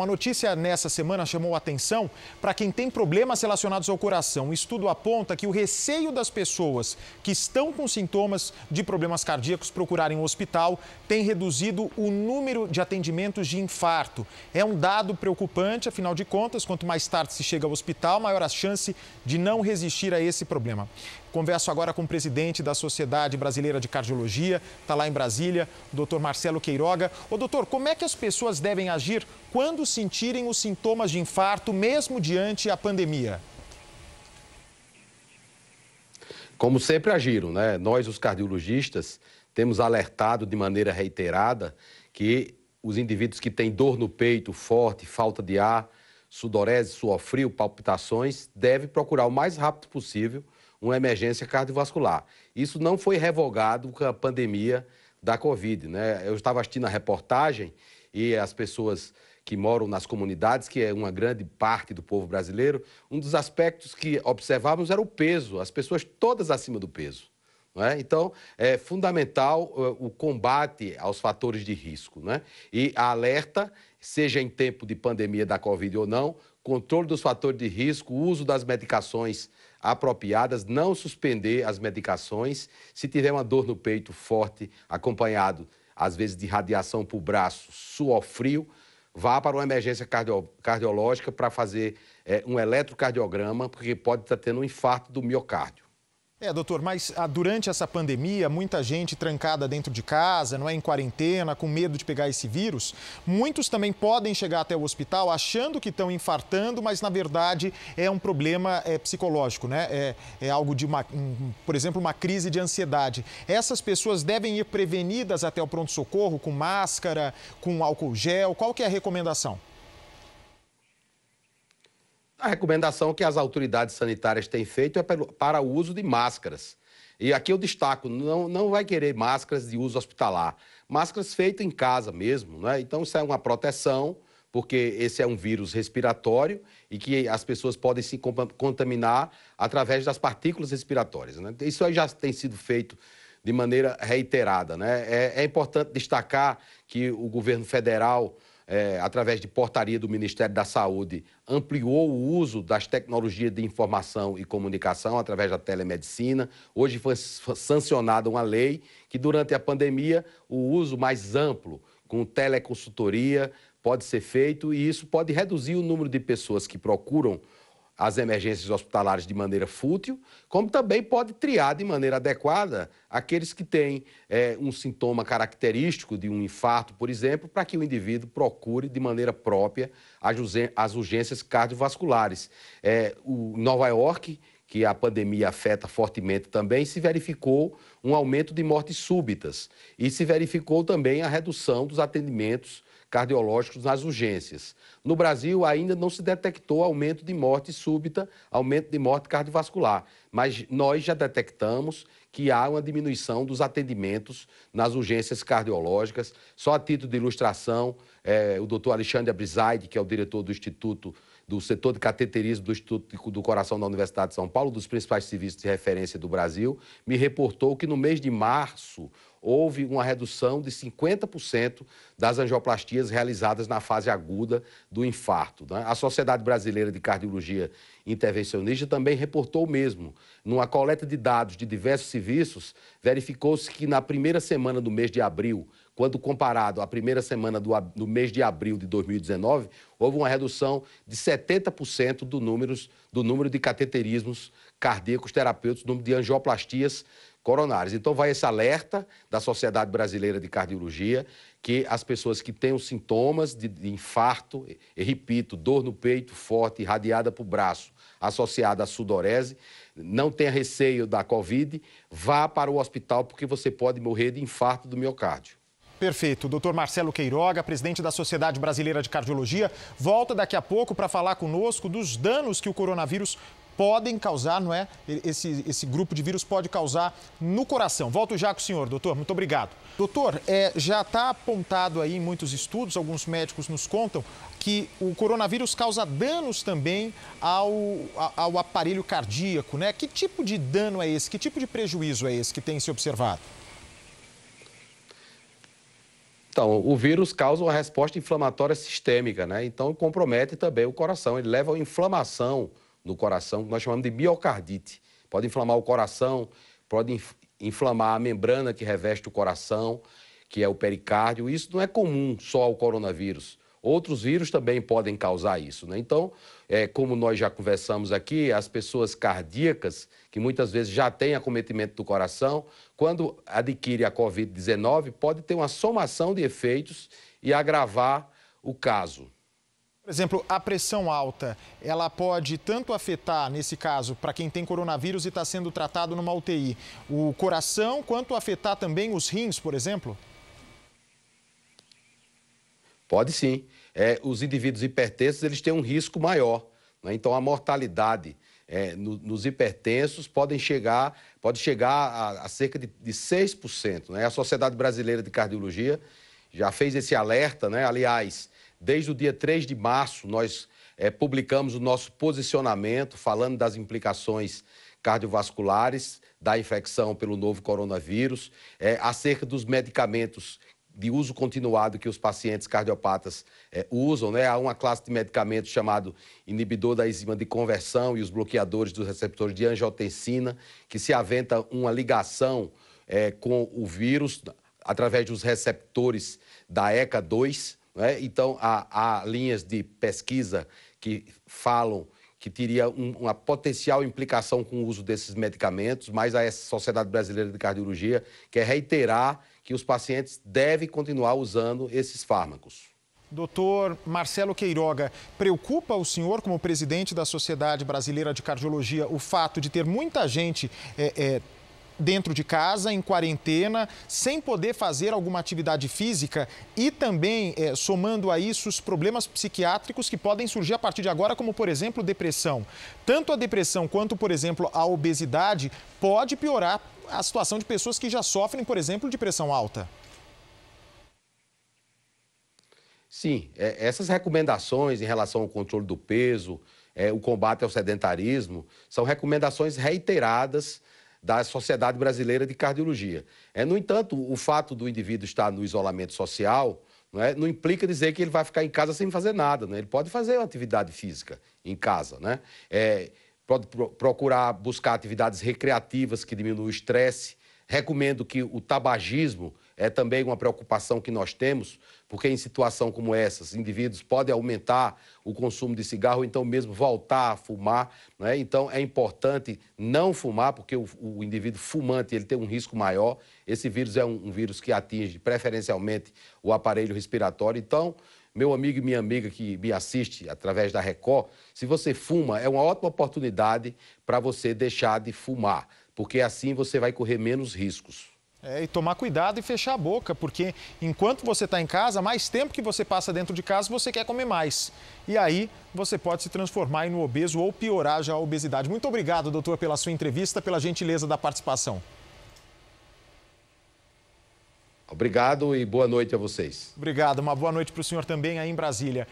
Uma notícia nessa semana chamou atenção para quem tem problemas relacionados ao coração. Um estudo aponta que o receio das pessoas que estão com sintomas de problemas cardíacos procurarem um hospital tem reduzido o número de atendimentos de infarto. É um dado preocupante, afinal de contas, quanto mais tarde se chega ao hospital, maior a chance de não resistir a esse problema. Converso agora com o presidente da Sociedade Brasileira de Cardiologia, está lá em Brasília, o doutor Marcelo Queiroga. Ô doutor, como é que as pessoas devem agir quando sentirem os sintomas de infarto, mesmo diante a pandemia? Como sempre agiram, né? Nós, os cardiologistas, temos alertado de maneira reiterada que os indivíduos que têm dor no peito forte, falta de ar, sudorese, suor frio, palpitações, devem procurar o mais rápido possível uma emergência cardiovascular. Isso não foi revogado com a pandemia da Covid. Né? Eu estava assistindo a reportagem e as pessoas que moram nas comunidades, que é uma grande parte do povo brasileiro, um dos aspectos que observávamos era o peso, as pessoas todas acima do peso. É? Então, é fundamental eh, o combate aos fatores de risco. Né? E a alerta, seja em tempo de pandemia da Covid ou não, controle dos fatores de risco, uso das medicações apropriadas, não suspender as medicações. Se tiver uma dor no peito forte, acompanhado às vezes de radiação para o braço, suor frio, vá para uma emergência cardio cardiológica para fazer é, um eletrocardiograma, porque pode estar tendo um infarto do miocárdio. É, doutor, mas ah, durante essa pandemia, muita gente trancada dentro de casa, não é em quarentena, com medo de pegar esse vírus, muitos também podem chegar até o hospital achando que estão infartando, mas na verdade é um problema é, psicológico, né? É, é algo de uma, um, por exemplo, uma crise de ansiedade. Essas pessoas devem ir prevenidas até o pronto-socorro com máscara, com álcool gel. Qual que é a recomendação? A recomendação que as autoridades sanitárias têm feito é para o uso de máscaras. E aqui eu destaco, não, não vai querer máscaras de uso hospitalar, máscaras feitas em casa mesmo, é? Então isso é uma proteção, porque esse é um vírus respiratório e que as pessoas podem se contaminar através das partículas respiratórias. Né? Isso aí já tem sido feito de maneira reiterada, né? é, é importante destacar que o governo federal é, através de portaria do Ministério da Saúde, ampliou o uso das tecnologias de informação e comunicação através da telemedicina. Hoje foi sancionada uma lei que, durante a pandemia, o uso mais amplo, com teleconsultoria, pode ser feito e isso pode reduzir o número de pessoas que procuram as emergências hospitalares de maneira fútil, como também pode triar de maneira adequada aqueles que têm é, um sintoma característico de um infarto, por exemplo, para que o indivíduo procure de maneira própria as urgências cardiovasculares. É, o Nova York que a pandemia afeta fortemente também, se verificou um aumento de mortes súbitas e se verificou também a redução dos atendimentos cardiológicos nas urgências. No Brasil, ainda não se detectou aumento de morte súbita, aumento de morte cardiovascular, mas nós já detectamos que há uma diminuição dos atendimentos nas urgências cardiológicas. Só a título de ilustração, é, o doutor Alexandre Abrizaide, que é o diretor do Instituto do setor de cateterismo do Instituto do Coração da Universidade de São Paulo, dos principais serviços de referência do Brasil, me reportou que no mês de março houve uma redução de 50% das angioplastias realizadas na fase aguda do infarto. Né? A Sociedade Brasileira de Cardiologia Intervencionista também reportou o mesmo. Numa coleta de dados de diversos serviços, verificou-se que na primeira semana do mês de abril, quando comparado à primeira semana do, do mês de abril de 2019, houve uma redução de 70% do, números, do número de cateterismos cardíacos terapêuticos, número de angioplastias coronárias. Então, vai esse alerta da Sociedade Brasileira de Cardiologia que as pessoas que os sintomas de, de infarto, e repito, dor no peito forte, irradiada para o braço, associada à sudorese, não tenha receio da Covid, vá para o hospital porque você pode morrer de infarto do miocárdio. Perfeito. Doutor Marcelo Queiroga, presidente da Sociedade Brasileira de Cardiologia, volta daqui a pouco para falar conosco dos danos que o coronavírus podem causar, não é? Esse, esse grupo de vírus pode causar no coração. Volto já com o senhor, doutor. Muito obrigado. Doutor, é, já está apontado aí em muitos estudos, alguns médicos nos contam, que o coronavírus causa danos também ao, ao aparelho cardíaco, né? Que tipo de dano é esse? Que tipo de prejuízo é esse que tem se observado? Então, o vírus causa uma resposta inflamatória sistêmica, né? Então, compromete também o coração. Ele leva a inflamação no coração, que nós chamamos de miocardite. Pode inflamar o coração, pode inflamar a membrana que reveste o coração, que é o pericárdio. Isso não é comum só ao coronavírus. Outros vírus também podem causar isso. Né? Então, é, como nós já conversamos aqui, as pessoas cardíacas, que muitas vezes já têm acometimento do coração, quando adquire a Covid-19, pode ter uma somação de efeitos e agravar o caso. Por exemplo, a pressão alta, ela pode tanto afetar, nesse caso, para quem tem coronavírus e está sendo tratado numa UTI, o coração, quanto afetar também os rins, por exemplo? Pode sim. É, os indivíduos hipertensos eles têm um risco maior. Né? Então, a mortalidade é, no, nos hipertensos podem chegar, pode chegar a, a cerca de, de 6%. Né? A Sociedade Brasileira de Cardiologia já fez esse alerta. Né? Aliás, desde o dia 3 de março, nós é, publicamos o nosso posicionamento falando das implicações cardiovasculares da infecção pelo novo coronavírus, é, acerca dos medicamentos de uso continuado que os pacientes cardiopatas é, usam, né? Há uma classe de medicamentos chamado inibidor da enzima de conversão e os bloqueadores dos receptores de angiotensina, que se aventa uma ligação é, com o vírus através dos receptores da ECA2, né? Então, há, há linhas de pesquisa que falam que teria um, uma potencial implicação com o uso desses medicamentos, mas a Sociedade Brasileira de Cardiologia quer é reiterar que os pacientes devem continuar usando esses fármacos. Doutor Marcelo Queiroga, preocupa o senhor, como presidente da Sociedade Brasileira de Cardiologia, o fato de ter muita gente é, é dentro de casa, em quarentena, sem poder fazer alguma atividade física e também é, somando a isso os problemas psiquiátricos que podem surgir a partir de agora, como por exemplo depressão. Tanto a depressão quanto, por exemplo, a obesidade pode piorar a situação de pessoas que já sofrem, por exemplo, de pressão alta. Sim, é, essas recomendações em relação ao controle do peso, é, o combate ao sedentarismo, são recomendações reiteradas da Sociedade Brasileira de Cardiologia. É, no entanto, o fato do indivíduo estar no isolamento social não, é, não implica dizer que ele vai ficar em casa sem fazer nada. Né? Ele pode fazer atividade física em casa. Né? É, pode procurar buscar atividades recreativas que diminuam o estresse. Recomendo que o tabagismo é também uma preocupação que nós temos, porque em situação como essas, indivíduos podem aumentar o consumo de cigarro, então mesmo voltar a fumar. Né? Então é importante não fumar, porque o, o, indivíduo fumante ele tem um risco maior. Esse vírus é um, um vírus que atinge preferencialmente o aparelho respiratório. Então, meu amigo e minha amiga que me assiste através da Record, se você fuma, é uma ótima oportunidade para você deixar de fumar, porque assim você vai correr menos riscos. É, e tomar cuidado e fechar a boca, porque enquanto você está em casa, mais tempo que você passa dentro de casa, você quer comer mais. E aí você pode se transformar em um obeso ou piorar já a obesidade. Muito obrigado, doutor, pela sua entrevista, pela gentileza da participação. Obrigado e boa noite a vocês. Obrigado, uma boa noite para o senhor também aí em Brasília.